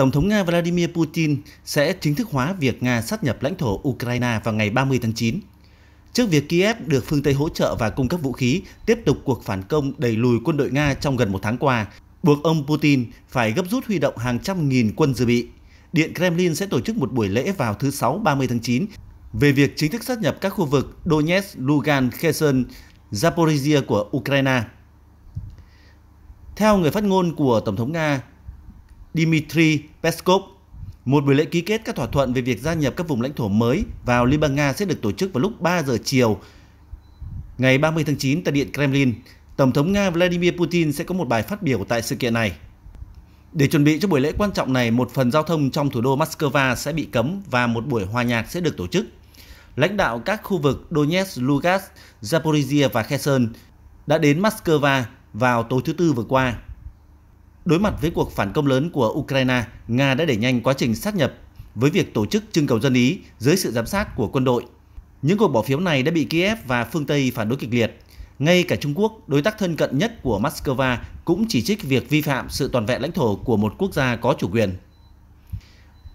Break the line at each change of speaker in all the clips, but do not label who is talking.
Tổng thống Nga Vladimir Putin sẽ chính thức hóa việc Nga sát nhập lãnh thổ Ukraine vào ngày 30 tháng 9. Trước việc Kiev được phương Tây hỗ trợ và cung cấp vũ khí, tiếp tục cuộc phản công đẩy lùi quân đội Nga trong gần một tháng qua, buộc ông Putin phải gấp rút huy động hàng trăm nghìn quân dự bị. Điện Kremlin sẽ tổ chức một buổi lễ vào thứ Sáu 30 tháng 9 về việc chính thức sát nhập các khu vực Donetsk, Lugansk, Kherson, Zaporizhia của Ukraine. Theo người phát ngôn của Tổng thống Nga Dmitry Peskov. Một buổi lễ ký kết các thỏa thuận về việc gia nhập các vùng lãnh thổ mới vào Liên bang Nga sẽ được tổ chức vào lúc 3 giờ chiều ngày 30 tháng 9 tại Điện Kremlin. Tổng thống Nga Vladimir Putin sẽ có một bài phát biểu tại sự kiện này. Để chuẩn bị cho buổi lễ quan trọng này, một phần giao thông trong thủ đô Moscow sẽ bị cấm và một buổi hòa nhạc sẽ được tổ chức. Lãnh đạo các khu vực Donetsk, Lugansk, Zaporizhia và Kherson đã đến Moscow vào tối thứ Tư vừa qua. Đối mặt với cuộc phản công lớn của Ukraine, Nga đã đẩy nhanh quá trình sát nhập với việc tổ chức trưng cầu dân ý dưới sự giám sát của quân đội. Những cuộc bỏ phiếu này đã bị Kiev và phương Tây phản đối kịch liệt. Ngay cả Trung Quốc, đối tác thân cận nhất của Moscow, cũng chỉ trích việc vi phạm sự toàn vẹn lãnh thổ của một quốc gia có chủ quyền.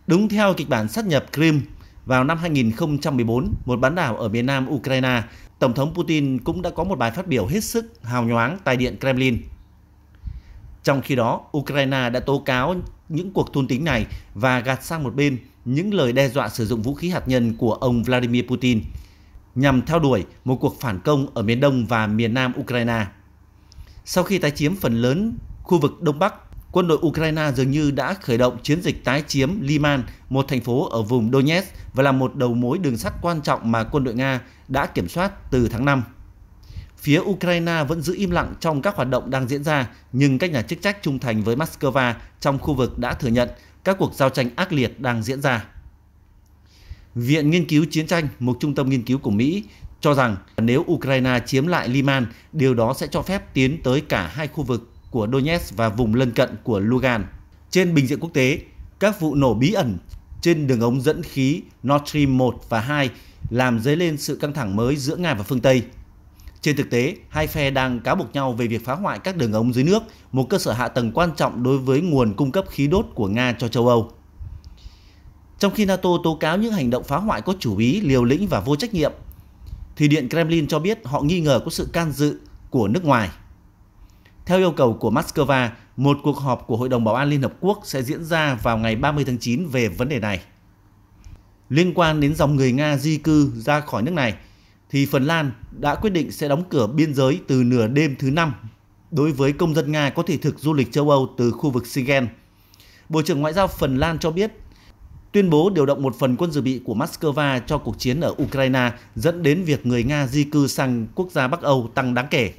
Đúng theo kịch bản sát nhập Crimea, vào năm 2014, một bán đảo ở miền nam Ukraine, Tổng thống Putin cũng đã có một bài phát biểu hết sức hào nhoáng tại Điện Kremlin. Trong khi đó, Ukraine đã tố cáo những cuộc thôn tính này và gạt sang một bên những lời đe dọa sử dụng vũ khí hạt nhân của ông Vladimir Putin nhằm theo đuổi một cuộc phản công ở miền đông và miền nam Ukraine. Sau khi tái chiếm phần lớn khu vực Đông Bắc, quân đội Ukraine dường như đã khởi động chiến dịch tái chiếm Liman, một thành phố ở vùng Donetsk và là một đầu mối đường sắt quan trọng mà quân đội Nga đã kiểm soát từ tháng 5. Phía Ukraine vẫn giữ im lặng trong các hoạt động đang diễn ra, nhưng các nhà chức trách trung thành với Moscow trong khu vực đã thừa nhận các cuộc giao tranh ác liệt đang diễn ra. Viện Nghiên cứu Chiến tranh, một trung tâm nghiên cứu của Mỹ, cho rằng nếu Ukraine chiếm lại Liman, điều đó sẽ cho phép tiến tới cả hai khu vực của Donetsk và vùng lân cận của Lugan. Trên bình diện quốc tế, các vụ nổ bí ẩn trên đường ống dẫn khí Nord Stream 1 và 2 làm dấy lên sự căng thẳng mới giữa Nga và phương Tây. Trên thực tế, hai phe đang cáo buộc nhau về việc phá hoại các đường ống dưới nước, một cơ sở hạ tầng quan trọng đối với nguồn cung cấp khí đốt của Nga cho châu Âu. Trong khi NATO tố cáo những hành động phá hoại có chủ ý, liều lĩnh và vô trách nhiệm, thì Điện Kremlin cho biết họ nghi ngờ có sự can dự của nước ngoài. Theo yêu cầu của Moscow, một cuộc họp của Hội đồng Bảo an Liên Hợp Quốc sẽ diễn ra vào ngày 30 tháng 9 về vấn đề này. Liên quan đến dòng người Nga di cư ra khỏi nước này, thì Phần Lan đã quyết định sẽ đóng cửa biên giới từ nửa đêm thứ năm đối với công dân Nga có thể thực du lịch châu Âu từ khu vực Sigen. Bộ trưởng Ngoại giao Phần Lan cho biết, tuyên bố điều động một phần quân dự bị của Moscow cho cuộc chiến ở Ukraine dẫn đến việc người Nga di cư sang quốc gia Bắc Âu tăng đáng kể.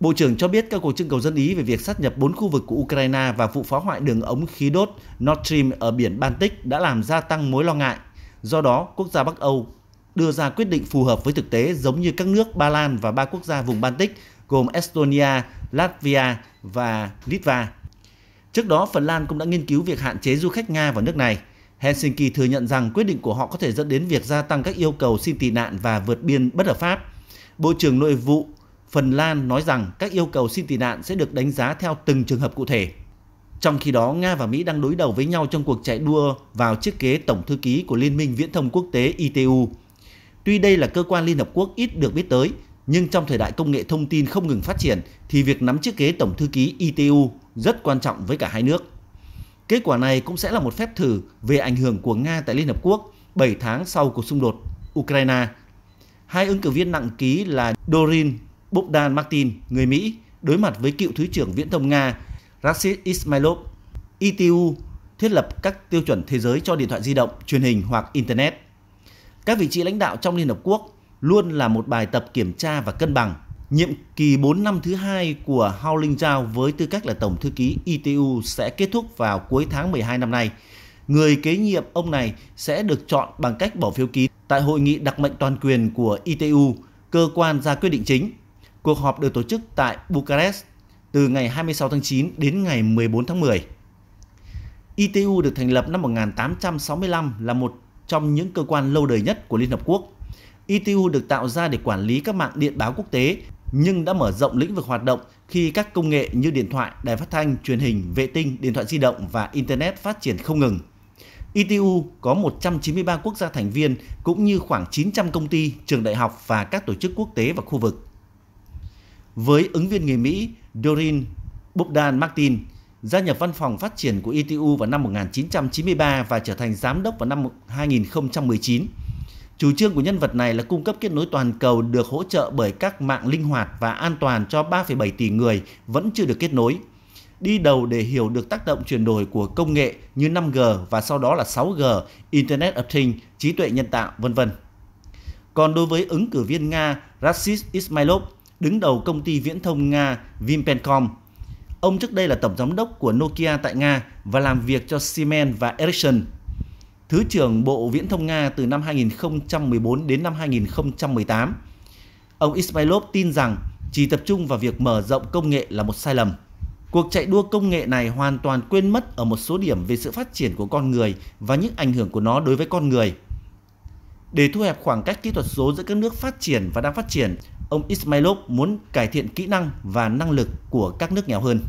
Bộ trưởng cho biết các cuộc trưng cầu dân Ý về việc sát nhập 4 khu vực của Ukraine và vụ phá hoại đường ống khí đốt Nord Stream ở biển Baltic đã làm gia tăng mối lo ngại. Do đó, quốc gia Bắc Âu đưa ra quyết định phù hợp với thực tế giống như các nước Ba Lan và ba quốc gia vùng Baltic gồm Estonia, Latvia và Litva. Trước đó, Phần Lan cũng đã nghiên cứu việc hạn chế du khách Nga vào nước này. Helsinki thừa nhận rằng quyết định của họ có thể dẫn đến việc gia tăng các yêu cầu xin tị nạn và vượt biên bất hợp pháp. Bộ trưởng Nội vụ Phần Lan nói rằng các yêu cầu xin tị nạn sẽ được đánh giá theo từng trường hợp cụ thể. Trong khi đó, Nga và Mỹ đang đối đầu với nhau trong cuộc chạy đua vào chiếc ghế tổng thư ký của Liên minh Viễn thông Quốc tế ITU. Tuy đây là cơ quan Liên Hợp Quốc ít được biết tới, nhưng trong thời đại công nghệ thông tin không ngừng phát triển thì việc nắm chiếc ghế Tổng thư ký ITU rất quan trọng với cả hai nước. Kết quả này cũng sẽ là một phép thử về ảnh hưởng của Nga tại Liên Hợp Quốc 7 tháng sau cuộc xung đột Ukraine. Hai ứng cử viên nặng ký là Dorin Bogdan Martin, người Mỹ, đối mặt với cựu Thứ trưởng Viễn thông Nga Rashid Ismailov. ITU thiết lập các tiêu chuẩn thế giới cho điện thoại di động, truyền hình hoặc Internet các vị trí lãnh đạo trong Liên Hợp Quốc luôn là một bài tập kiểm tra và cân bằng. Nhiệm kỳ 4 năm thứ hai của Hao Linh Giao với tư cách là Tổng Thư ký ITU e sẽ kết thúc vào cuối tháng 12 năm nay. Người kế nhiệm ông này sẽ được chọn bằng cách bỏ phiếu kín tại hội nghị đặc mệnh toàn quyền của ITU, e cơ quan ra quyết định chính. Cuộc họp được tổ chức tại Bucharest từ ngày 26 tháng 9 đến ngày 14 tháng 10. ITU e được thành lập năm 1865 là một trong những cơ quan lâu đời nhất của Liên Hợp Quốc. ITU e được tạo ra để quản lý các mạng điện báo quốc tế, nhưng đã mở rộng lĩnh vực hoạt động khi các công nghệ như điện thoại, đài phát thanh, truyền hình, vệ tinh, điện thoại di động và Internet phát triển không ngừng. ITU e có 193 quốc gia thành viên cũng như khoảng 900 công ty, trường đại học và các tổ chức quốc tế và khu vực. Với ứng viên người Mỹ Doreen Bogdan Martin, gia nhập Văn phòng Phát triển của ITU e vào năm 1993 và trở thành giám đốc vào năm 2019. Chủ trương của nhân vật này là cung cấp kết nối toàn cầu được hỗ trợ bởi các mạng linh hoạt và an toàn cho 3,7 tỷ người vẫn chưa được kết nối. Đi đầu để hiểu được tác động chuyển đổi của công nghệ như 5G và sau đó là 6G, Internet of Things, trí tuệ nhân tạo, vân vân. Còn đối với ứng cử viên Nga Rasis Ismailov, đứng đầu công ty viễn thông Nga Vimpencom, Ông trước đây là tổng giám đốc của Nokia tại Nga và làm việc cho Siemens và Ericsson. Thứ trưởng Bộ Viễn thông Nga từ năm 2014 đến năm 2018. Ông Ismailov tin rằng chỉ tập trung vào việc mở rộng công nghệ là một sai lầm. Cuộc chạy đua công nghệ này hoàn toàn quên mất ở một số điểm về sự phát triển của con người và những ảnh hưởng của nó đối với con người. Để thu hẹp khoảng cách kỹ thuật số giữa các nước phát triển và đang phát triển, ông Ismailov muốn cải thiện kỹ năng và năng lực của các nước nghèo hơn.